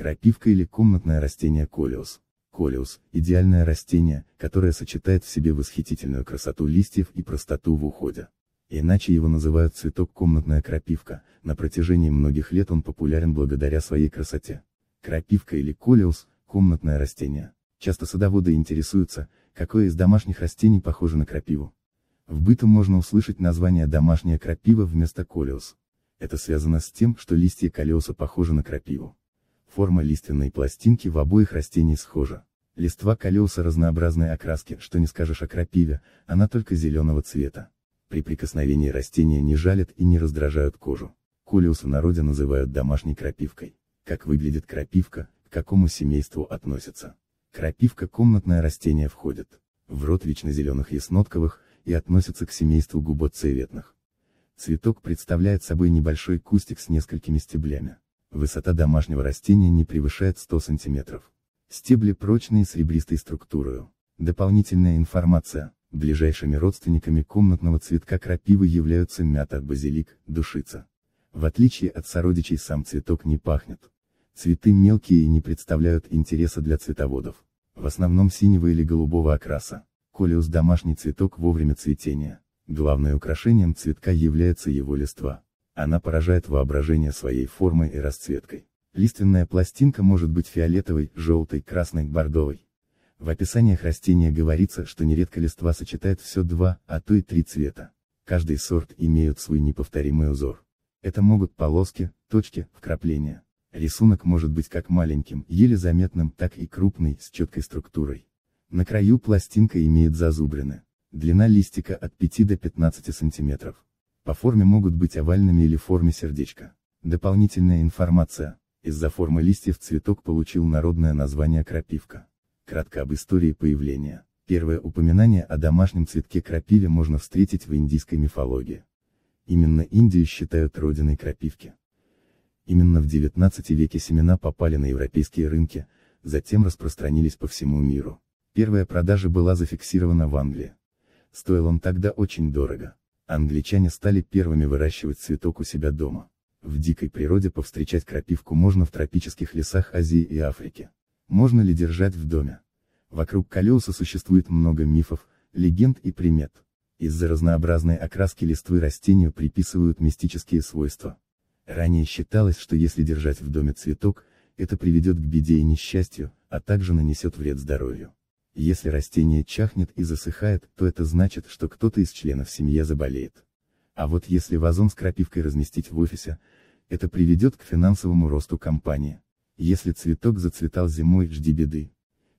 Крапивка или комнатное растение колиус. Колиус – идеальное растение, которое сочетает в себе восхитительную красоту листьев и простоту в уходе. Иначе его называют цветок комнатная крапивка, на протяжении многих лет он популярен благодаря своей красоте. Крапивка или колиус – комнатное растение. Часто садоводы интересуются, какое из домашних растений похоже на крапиву. В быту можно услышать название домашняя крапива вместо колиус. Это связано с тем, что листья колеуса похожи на крапиву. Форма лиственной пластинки в обоих растений схожа. Листва колеса разнообразной окраски, что не скажешь о крапиве, она только зеленого цвета. При прикосновении растения не жалят и не раздражают кожу. Кулиус в народе называют домашней крапивкой. Как выглядит крапивка, к какому семейству относится. Крапивка комнатное растение входит в род вечнозеленых зеленых яснотковых и относится к семейству губоцеветных. Цветок представляет собой небольшой кустик с несколькими стеблями. Высота домашнего растения не превышает 100 см. Стебли прочные с ребристой структурой. Дополнительная информация. Ближайшими родственниками комнатного цветка крапивы являются мята, базилик, душица. В отличие от сородичей сам цветок не пахнет. Цветы мелкие и не представляют интереса для цветоводов. В основном синего или голубого окраса. Колеус домашний цветок вовремя цветения. Главным украшением цветка является его листва. Она поражает воображение своей формой и расцветкой. Лиственная пластинка может быть фиолетовой, желтой, красной, бордовой. В описаниях растения говорится, что нередко листва сочетает все два, а то и три цвета. Каждый сорт имеет свой неповторимый узор. Это могут полоски, точки, вкрапления. Рисунок может быть как маленьким, еле заметным, так и крупный, с четкой структурой. На краю пластинка имеет зазубрины. Длина листика от 5 до 15 сантиметров по форме могут быть овальными или форме сердечка. Дополнительная информация. Из-за формы листьев цветок получил народное название крапивка. Кратко об истории появления. Первое упоминание о домашнем цветке крапиве можно встретить в индийской мифологии. Именно Индию считают родиной крапивки. Именно в 19 веке семена попали на европейские рынки, затем распространились по всему миру. Первая продажа была зафиксирована в Англии. Стоил он тогда очень дорого. Англичане стали первыми выращивать цветок у себя дома. В дикой природе повстречать крапивку можно в тропических лесах Азии и Африки. Можно ли держать в доме? Вокруг колеуса существует много мифов, легенд и примет. Из-за разнообразной окраски листвы растению приписывают мистические свойства. Ранее считалось, что если держать в доме цветок, это приведет к беде и несчастью, а также нанесет вред здоровью. Если растение чахнет и засыхает, то это значит, что кто-то из членов семьи заболеет. А вот если вазон с крапивкой разместить в офисе, это приведет к финансовому росту компании. Если цветок зацветал зимой, жди беды.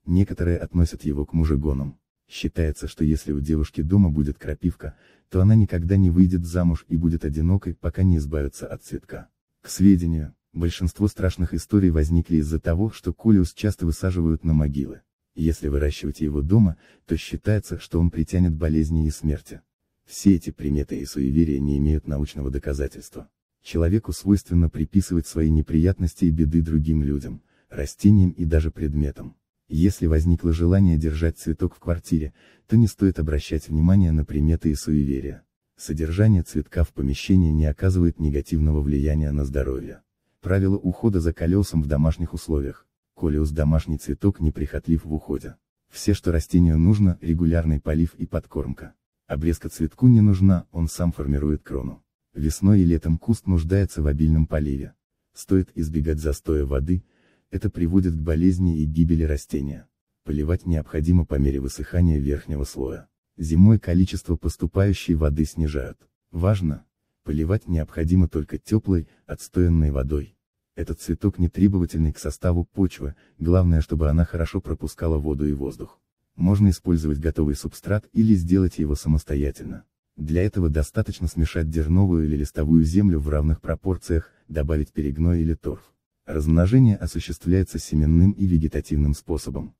Некоторые относят его к мужегонам. Считается, что если у девушки дома будет крапивка, то она никогда не выйдет замуж и будет одинокой, пока не избавится от цветка. К сведению, большинство страшных историй возникли из-за того, что кулиус часто высаживают на могилы. Если выращивать его дома, то считается, что он притянет болезни и смерти. Все эти приметы и суеверия не имеют научного доказательства. Человеку свойственно приписывать свои неприятности и беды другим людям, растениям и даже предметам. Если возникло желание держать цветок в квартире, то не стоит обращать внимание на приметы и суеверия. Содержание цветка в помещении не оказывает негативного влияния на здоровье. Правила ухода за колесом в домашних условиях. Колиус домашний цветок неприхотлив в уходе. Все, что растению нужно, регулярный полив и подкормка. Обрезка цветку не нужна, он сам формирует крону. Весной и летом куст нуждается в обильном поливе. Стоит избегать застоя воды, это приводит к болезни и гибели растения. Поливать необходимо по мере высыхания верхнего слоя. Зимой количество поступающей воды снижают. Важно, поливать необходимо только теплой, отстоянной водой. Этот цветок не требовательный к составу почвы, главное чтобы она хорошо пропускала воду и воздух. Можно использовать готовый субстрат или сделать его самостоятельно. Для этого достаточно смешать дерновую или листовую землю в равных пропорциях, добавить перегной или торф. Размножение осуществляется семенным и вегетативным способом.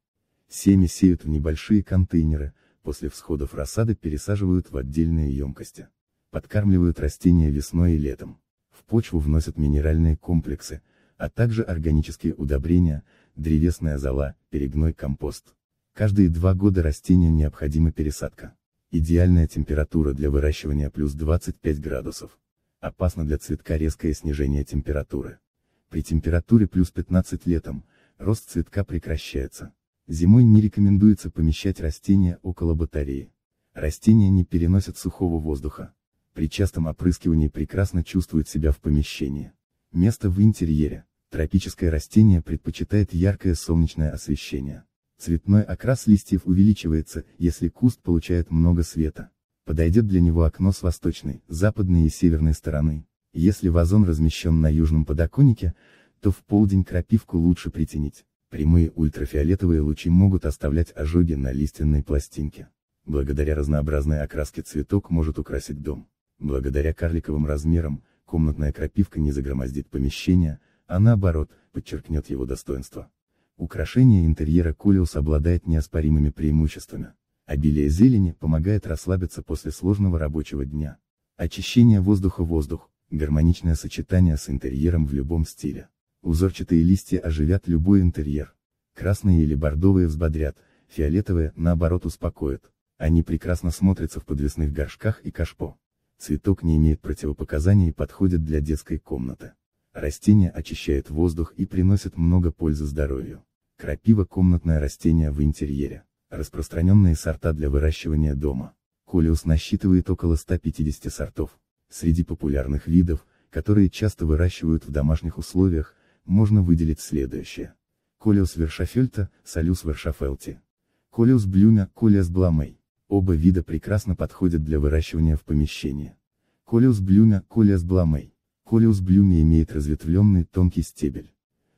Семя сеют в небольшие контейнеры, после всходов рассады пересаживают в отдельные емкости. Подкармливают растения весной и летом. В почву вносят минеральные комплексы, а также органические удобрения, древесная зола, перегной компост. Каждые два года растениям необходима пересадка. Идеальная температура для выращивания плюс 25 градусов. Опасно для цветка резкое снижение температуры. При температуре плюс 15 летом, рост цветка прекращается. Зимой не рекомендуется помещать растения около батареи. Растения не переносят сухого воздуха. При частом опрыскивании прекрасно чувствуют себя в помещении. Место в интерьере. Тропическое растение предпочитает яркое солнечное освещение. Цветной окрас листьев увеличивается, если куст получает много света. Подойдет для него окно с восточной, западной и северной стороны. Если вазон размещен на южном подоконнике, то в полдень крапивку лучше притянить. Прямые ультрафиолетовые лучи могут оставлять ожоги на лиственной пластинке. Благодаря разнообразной окраске цветок может украсить дом. Благодаря карликовым размерам, комнатная крапивка не загромоздит помещение, а наоборот, подчеркнет его достоинство. Украшение интерьера Кулиус обладает неоспоримыми преимуществами. Обилие зелени помогает расслабиться после сложного рабочего дня. Очищение воздуха воздух, гармоничное сочетание с интерьером в любом стиле. Узорчатые листья оживят любой интерьер. Красные или бордовые взбодрят, фиолетовые, наоборот, успокоят. Они прекрасно смотрятся в подвесных горшках и кашпо. Цветок не имеет противопоказаний и подходит для детской комнаты. Растения очищают воздух и приносят много пользы здоровью. Крапива – комнатное растение в интерьере. Распространенные сорта для выращивания дома. Колиус насчитывает около 150 сортов. Среди популярных видов, которые часто выращивают в домашних условиях, можно выделить следующее. Колиус вершафельта, Солюс вершафелти. Колиус блюмя, Колиус бламей. Оба вида прекрасно подходят для выращивания в помещении. Колиус блюмя, Колиус бламей. Колеус блюми имеет разветвленный тонкий стебель.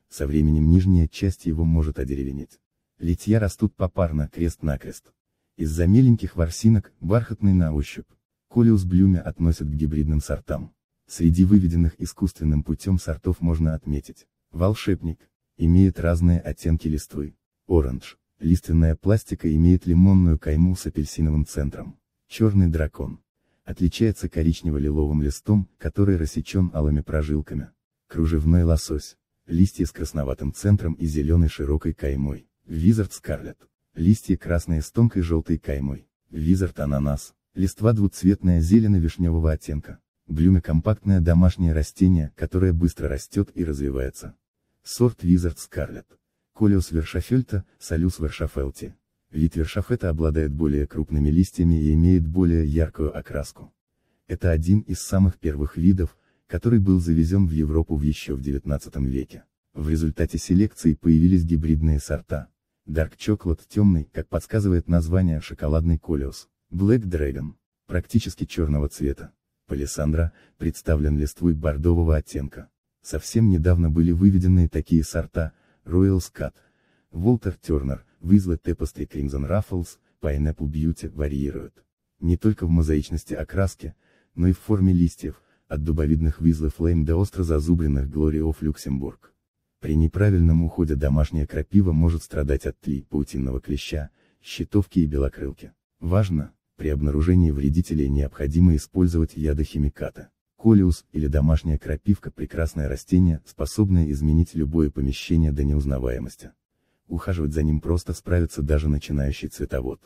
Со временем нижняя часть его может одеревенеть. Литья растут попарно, крест-накрест. Из-за меленьких ворсинок, бархатный на ощупь. Колеус блюмя относят к гибридным сортам. Среди выведенных искусственным путем сортов можно отметить. Волшебник. Имеет разные оттенки листвы. Оранж. Лиственная пластика имеет лимонную кайму с апельсиновым центром. Черный дракон отличается коричнево-лиловым листом, который рассечен алыми прожилками. Кружевной лосось. Листья с красноватым центром и зеленой широкой каймой. Визард Скарлет. Листья красные с тонкой желтой каймой. Визард Ананас. Листва двуцветная зелено-вишневого оттенка. Блюме компактное домашнее растение, которое быстро растет и развивается. Сорт Визард Скарлет. Колиус вершафельта, Солюс вершафелти. Ветвь шафета обладает более крупными листьями и имеет более яркую окраску. Это один из самых первых видов, который был завезен в Европу еще в 19 веке. В результате селекции появились гибридные сорта. Dark Chocolate темный, как подсказывает название шоколадный колеус, Black Dragon, практически черного цвета. Палисандра, представлен листвой бордового оттенка. Совсем недавно были выведены такие сорта, Royal Scat, Волтер Тернер, Вызлы Tapestry Crimson Ruffles, Pineapple Beauty варьируют. Не только в мозаичности окраски, но и в форме листьев, от дубовидных Визлы Flame до остро зазубренных Glory of Люксембург. При неправильном уходе домашняя крапива может страдать от тли, паутинного клеща, щитовки и белокрылки. Важно, при обнаружении вредителей необходимо использовать ядохимикаты. Колиус или домашняя крапивка – прекрасное растение, способное изменить любое помещение до неузнаваемости ухаживать за ним просто справится даже начинающий цветовод.